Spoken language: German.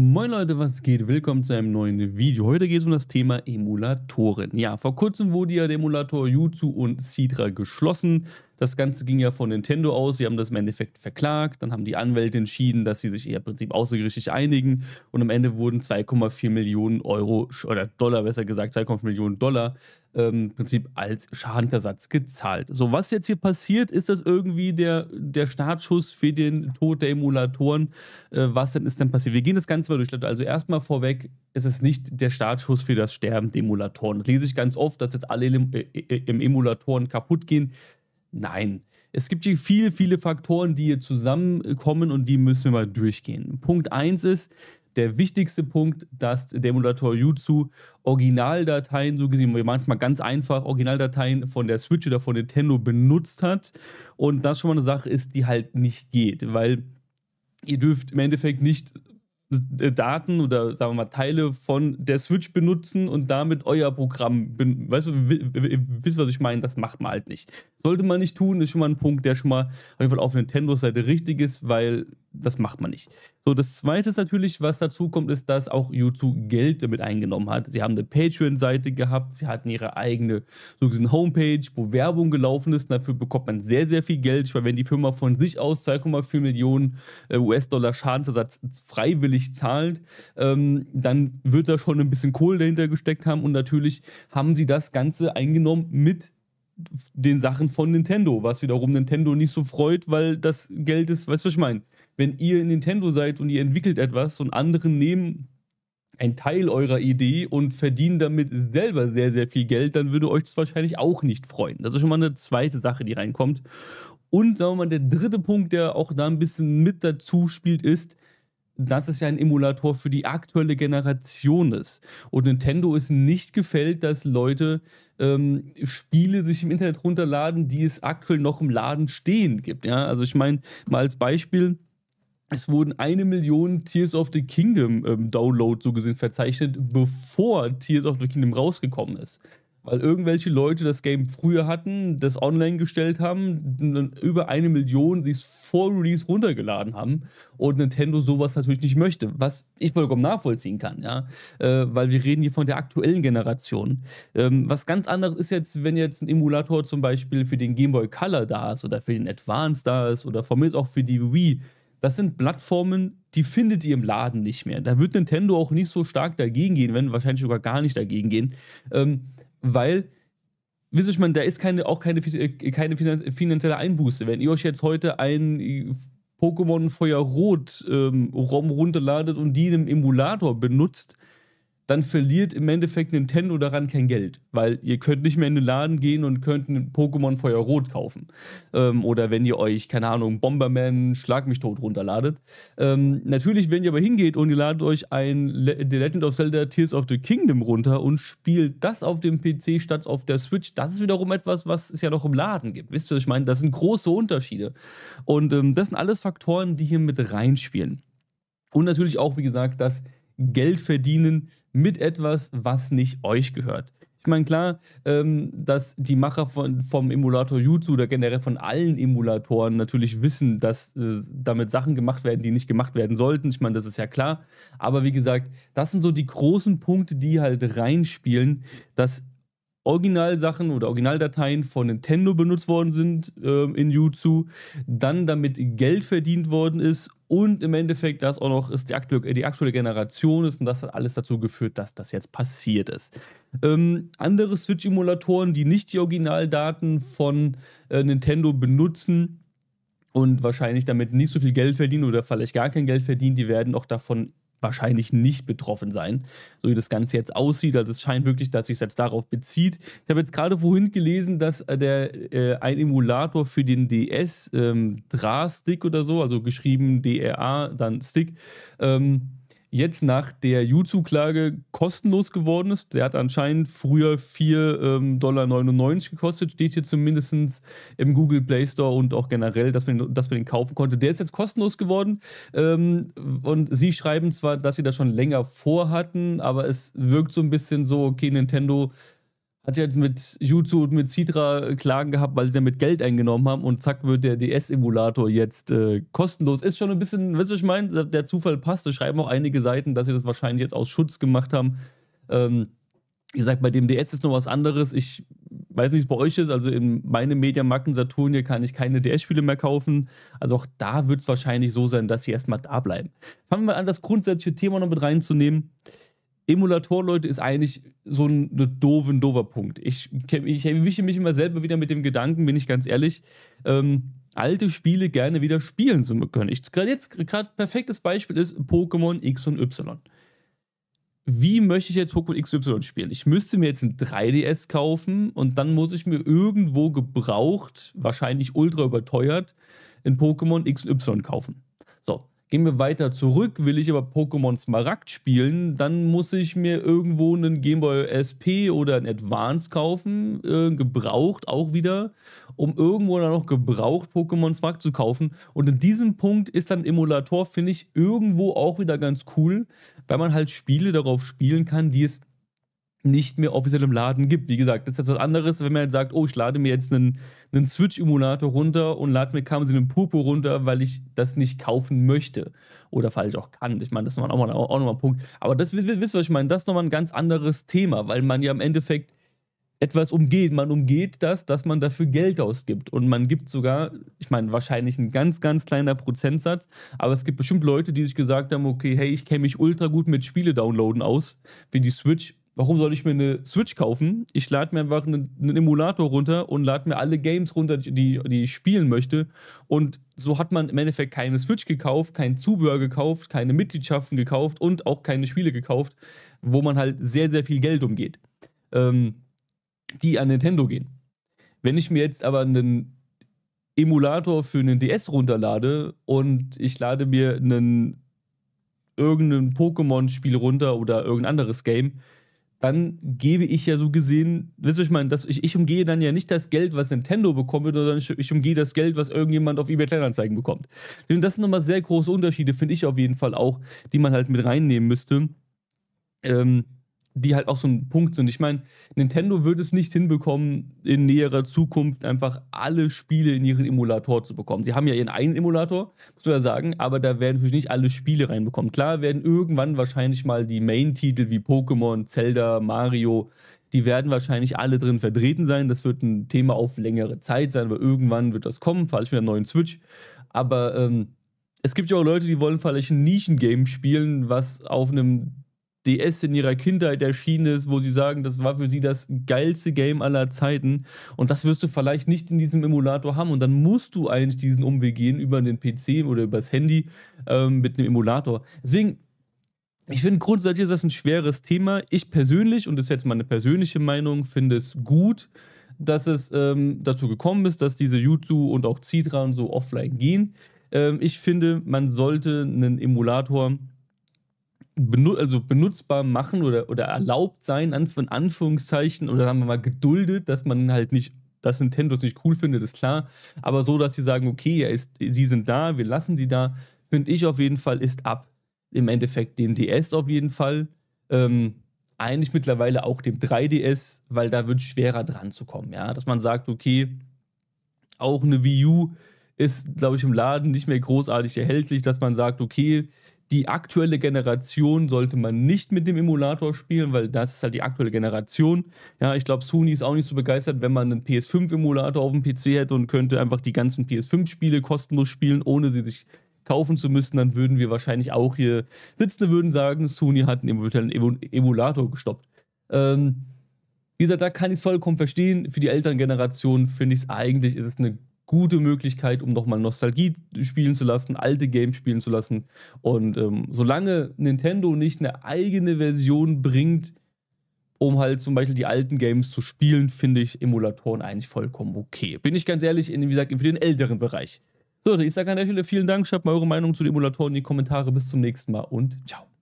Moin Leute, was geht? Willkommen zu einem neuen Video. Heute geht es um das Thema Emulatoren. Ja, vor kurzem wurde ja der Emulator Jutsu und Citra geschlossen. Das Ganze ging ja von Nintendo aus. Sie haben das im Endeffekt verklagt. Dann haben die Anwälte entschieden, dass sie sich eher im Prinzip außergerichtlich einigen. Und am Ende wurden 2,4 Millionen Euro oder Dollar, besser gesagt, 2,4 Millionen Dollar ähm, im Prinzip als Schadensersatz gezahlt. So, was jetzt hier passiert, ist das irgendwie der, der Startschuss für den Tod der Emulatoren? Äh, was denn ist denn passiert? Wir gehen das Ganze mal durch. Also erstmal vorweg, es ist nicht der Startschuss für das Sterben der Emulatoren. Das lese ich ganz oft, dass jetzt alle im, äh, äh, im Emulatoren kaputt gehen. Nein. Es gibt hier viele, viele Faktoren, die hier zusammenkommen und die müssen wir mal durchgehen. Punkt 1 ist, der wichtigste Punkt, dass der Emulator Jutsu Originaldateien, so gesehen, wir machen es mal ganz einfach, Originaldateien von der Switch oder von Nintendo benutzt hat. Und das schon mal eine Sache ist, die halt nicht geht, weil ihr dürft im Endeffekt nicht äh, Daten oder sagen wir mal Teile von der Switch benutzen und damit euer Programm, weißt du, wisst was ich meine, das macht man halt nicht. Sollte man nicht tun, ist schon mal ein Punkt, der schon mal auf jeden Fall auf Nintendo-Seite richtig ist, weil das macht man nicht. So, das zweite ist natürlich, was dazu kommt, ist, dass auch YouTube Geld damit eingenommen hat. Sie haben eine Patreon-Seite gehabt, sie hatten ihre eigene so gesehen, Homepage, wo Werbung gelaufen ist. dafür bekommt man sehr, sehr viel Geld. Ich meine, wenn die Firma von sich aus 2,4 Millionen äh, US-Dollar Schadensersatz freiwillig zahlt, ähm, dann wird da schon ein bisschen Kohle dahinter gesteckt haben. Und natürlich haben sie das Ganze eingenommen mit den Sachen von Nintendo, was wiederum Nintendo nicht so freut, weil das Geld ist, weißt du, was ich meine? wenn ihr Nintendo seid und ihr entwickelt etwas und andere nehmen einen Teil eurer Idee und verdienen damit selber sehr, sehr viel Geld, dann würde euch das wahrscheinlich auch nicht freuen. Das ist schon mal eine zweite Sache, die reinkommt. Und sagen wir mal, der dritte Punkt, der auch da ein bisschen mit dazu spielt, ist, dass es ja ein Emulator für die aktuelle Generation ist. Und Nintendo ist nicht gefällt, dass Leute ähm, Spiele sich im Internet runterladen, die es aktuell noch im Laden stehen gibt. Ja? Also ich meine, mal als Beispiel, es wurden eine Million Tears of the Kingdom ähm, Download so gesehen verzeichnet, bevor Tears of the Kingdom rausgekommen ist. Weil irgendwelche Leute das Game früher hatten, das online gestellt haben, dann über eine Million, die vor Release runtergeladen haben und Nintendo sowas natürlich nicht möchte, was ich vollkommen nachvollziehen kann, ja. Äh, weil wir reden hier von der aktuellen Generation. Ähm, was ganz anderes ist jetzt, wenn jetzt ein Emulator zum Beispiel für den Game Boy Color da ist oder für den Advance da ist oder von mir ist auch für die Wii das sind Plattformen, die findet ihr im Laden nicht mehr. Da wird Nintendo auch nicht so stark dagegen gehen, wenn wahrscheinlich sogar gar nicht dagegen gehen, ähm, weil wisst ihr, man, da ist keine, auch keine, äh, keine finanzielle Einbuße. Wenn ihr euch jetzt heute ein äh, Pokémon Feuerrot ähm, ROM runterladet und die in einem Emulator benutzt, dann verliert im Endeffekt Nintendo daran kein Geld, weil ihr könnt nicht mehr in den Laden gehen und könnt ein Pokémon Feuerrot kaufen. Ähm, oder wenn ihr euch, keine Ahnung, Bomberman Schlag mich tot runterladet. Ähm, natürlich, wenn ihr aber hingeht und ihr ladet euch ein Le The Legend of Zelda Tears of the Kingdom runter und spielt das auf dem PC statt auf der Switch, das ist wiederum etwas, was es ja noch im Laden gibt. Wisst ihr, was ich meine, das sind große Unterschiede. Und ähm, das sind alles Faktoren, die hier mit reinspielen. Und natürlich auch, wie gesagt, dass Geld verdienen mit etwas, was nicht euch gehört. Ich meine, klar, ähm, dass die Macher von, vom Emulator Jutsu oder generell von allen Emulatoren natürlich wissen, dass äh, damit Sachen gemacht werden, die nicht gemacht werden sollten. Ich meine, das ist ja klar. Aber wie gesagt, das sind so die großen Punkte, die halt reinspielen, dass Originalsachen oder Originaldateien von Nintendo benutzt worden sind äh, in Jutsu, dann damit Geld verdient worden ist und im Endeffekt, das auch noch ist die aktuelle, die aktuelle Generation ist und das hat alles dazu geführt, dass das jetzt passiert ist. Ähm, andere Switch-Emulatoren, die nicht die Originaldaten von äh, Nintendo benutzen und wahrscheinlich damit nicht so viel Geld verdienen oder vielleicht gar kein Geld verdienen, die werden auch davon wahrscheinlich nicht betroffen sein, so wie das Ganze jetzt aussieht. Also es scheint wirklich, dass sich jetzt darauf bezieht. Ich habe jetzt gerade vorhin gelesen, dass äh, der äh, ein Emulator für den DS ähm, DRA-Stick oder so, also geschrieben DRA, dann Stick, ähm, jetzt nach der Jutsu-Klage kostenlos geworden ist. Der hat anscheinend früher 4,99 ähm, Dollar gekostet, steht hier zumindest im Google Play Store und auch generell, dass man, dass man den kaufen konnte. Der ist jetzt kostenlos geworden ähm, und sie schreiben zwar, dass sie das schon länger vorhatten, aber es wirkt so ein bisschen so, okay, Nintendo hat jetzt mit Jutsu und mit Citra äh, Klagen gehabt, weil sie damit Geld eingenommen haben und zack wird der DS-Emulator jetzt äh, kostenlos. Ist schon ein bisschen, wisst ihr, ich meine, der Zufall passt. Da schreiben auch einige Seiten, dass sie das wahrscheinlich jetzt aus Schutz gemacht haben. Ähm, wie gesagt, bei dem DS ist noch was anderes. Ich weiß nicht, wie es bei euch ist. Also in meinem Mediamarkt Saturn hier kann ich keine DS-Spiele mehr kaufen. Also auch da wird es wahrscheinlich so sein, dass sie erstmal da bleiben. Fangen wir mal an, das grundsätzliche Thema noch mit reinzunehmen. Emulator-Leute ist eigentlich so ein ne doofen, dover Punkt. Ich, ich, wische mich immer selber wieder mit dem Gedanken, bin ich ganz ehrlich, ähm, alte Spiele gerne wieder spielen zu können. Ich, grad jetzt gerade perfektes Beispiel ist Pokémon X und Y. Wie möchte ich jetzt Pokémon X und Y spielen? Ich müsste mir jetzt ein 3DS kaufen und dann muss ich mir irgendwo gebraucht, wahrscheinlich ultra überteuert, ein Pokémon X und Y kaufen. So, Gehen wir weiter zurück, will ich aber Pokémon Smaragd spielen, dann muss ich mir irgendwo einen Game Boy SP oder einen Advance kaufen, äh, gebraucht auch wieder, um irgendwo dann noch gebraucht Pokémon Smaragd zu kaufen. Und in diesem Punkt ist dann Emulator, finde ich, irgendwo auch wieder ganz cool, weil man halt Spiele darauf spielen kann, die es nicht mehr offiziell im Laden gibt. Wie gesagt, das ist jetzt was anderes, wenn man jetzt sagt, oh, ich lade mir jetzt einen, einen Switch-Emulator runter und lade mir Kamsi einen Purpur runter, weil ich das nicht kaufen möchte. Oder falsch auch kann. Ich meine, das ist auch nochmal noch ein Punkt. Aber das wisst ihr, was ich meine. Das ist nochmal ein ganz anderes Thema, weil man ja im Endeffekt etwas umgeht. Man umgeht das, dass man dafür Geld ausgibt. Und man gibt sogar, ich meine, wahrscheinlich ein ganz, ganz kleiner Prozentsatz, aber es gibt bestimmt Leute, die sich gesagt haben, okay, hey, ich kenne mich ultra gut mit Spiele-Downloaden aus, wie die Switch warum soll ich mir eine Switch kaufen? Ich lade mir einfach einen, einen Emulator runter und lade mir alle Games runter, die, die ich spielen möchte. Und so hat man im Endeffekt keine Switch gekauft, kein Zubehör gekauft, keine Mitgliedschaften gekauft und auch keine Spiele gekauft, wo man halt sehr, sehr viel Geld umgeht, ähm, die an Nintendo gehen. Wenn ich mir jetzt aber einen Emulator für einen DS runterlade und ich lade mir einen irgendein Pokémon-Spiel runter oder irgendein anderes Game, dann gebe ich ja so gesehen, wisst ihr, ich meine, ich, ich umgehe dann ja nicht das Geld, was Nintendo bekommt, sondern ich, ich umgehe das Geld, was irgendjemand auf eBay Kleinanzeigen bekommt. Und das sind nochmal sehr große Unterschiede, finde ich auf jeden Fall auch, die man halt mit reinnehmen müsste. Ähm, die halt auch so ein Punkt sind. Ich meine, Nintendo wird es nicht hinbekommen, in näherer Zukunft einfach alle Spiele in ihren Emulator zu bekommen. Sie haben ja ihren eigenen Emulator, muss man ja sagen, aber da werden natürlich nicht alle Spiele reinbekommen. Klar werden irgendwann wahrscheinlich mal die Main-Titel wie Pokémon, Zelda, Mario, die werden wahrscheinlich alle drin vertreten sein. Das wird ein Thema auf längere Zeit sein, aber irgendwann wird das kommen, vielleicht mit einer neuen Switch. Aber ähm, es gibt ja auch Leute, die wollen vielleicht ein Nischen-Game spielen, was auf einem DS in ihrer Kindheit erschienen ist, wo sie sagen, das war für sie das geilste Game aller Zeiten. Und das wirst du vielleicht nicht in diesem Emulator haben. Und dann musst du eigentlich diesen Umweg gehen über den PC oder übers Handy ähm, mit einem Emulator. Deswegen, ich finde grundsätzlich ist das ein schweres Thema. Ich persönlich, und das ist jetzt meine persönliche Meinung, finde es gut, dass es ähm, dazu gekommen ist, dass diese YouTube und auch Citra und so offline gehen. Ähm, ich finde, man sollte einen Emulator benut also benutzbar machen oder, oder erlaubt sein, an, von Anführungszeichen, oder sagen wir mal geduldet, dass man halt nicht, dass Nintendo es nicht cool findet, ist klar. Aber so, dass sie sagen, okay, ja, ist, sie sind da, wir lassen sie da, finde ich auf jeden Fall, ist ab. Im Endeffekt dem DS auf jeden Fall. Ähm, eigentlich mittlerweile auch dem 3DS, weil da wird es schwerer dran zu kommen, ja. Dass man sagt, okay, auch eine Wii U ist, glaube ich, im Laden nicht mehr großartig erhältlich, dass man sagt, okay, die aktuelle Generation sollte man nicht mit dem Emulator spielen, weil das ist halt die aktuelle Generation. Ja, ich glaube, Sony ist auch nicht so begeistert, wenn man einen PS5-Emulator auf dem PC hätte und könnte einfach die ganzen PS5-Spiele kostenlos spielen, ohne sie sich kaufen zu müssen, dann würden wir wahrscheinlich auch hier sitzen und würden sagen, Sony hat einen Emulator gestoppt. Ähm, wie gesagt, da kann ich es vollkommen verstehen. Für die älteren Generationen finde ich es eigentlich, ist es eine gute Möglichkeit, um nochmal Nostalgie spielen zu lassen, alte Games spielen zu lassen. Und ähm, solange Nintendo nicht eine eigene Version bringt, um halt zum Beispiel die alten Games zu spielen, finde ich Emulatoren eigentlich vollkommen okay. Bin ich ganz ehrlich, in, wie gesagt, für den älteren Bereich. So, ich sage an der Stelle vielen Dank. Schreibt mal eure Meinung zu den Emulatoren in die Kommentare. Bis zum nächsten Mal und ciao.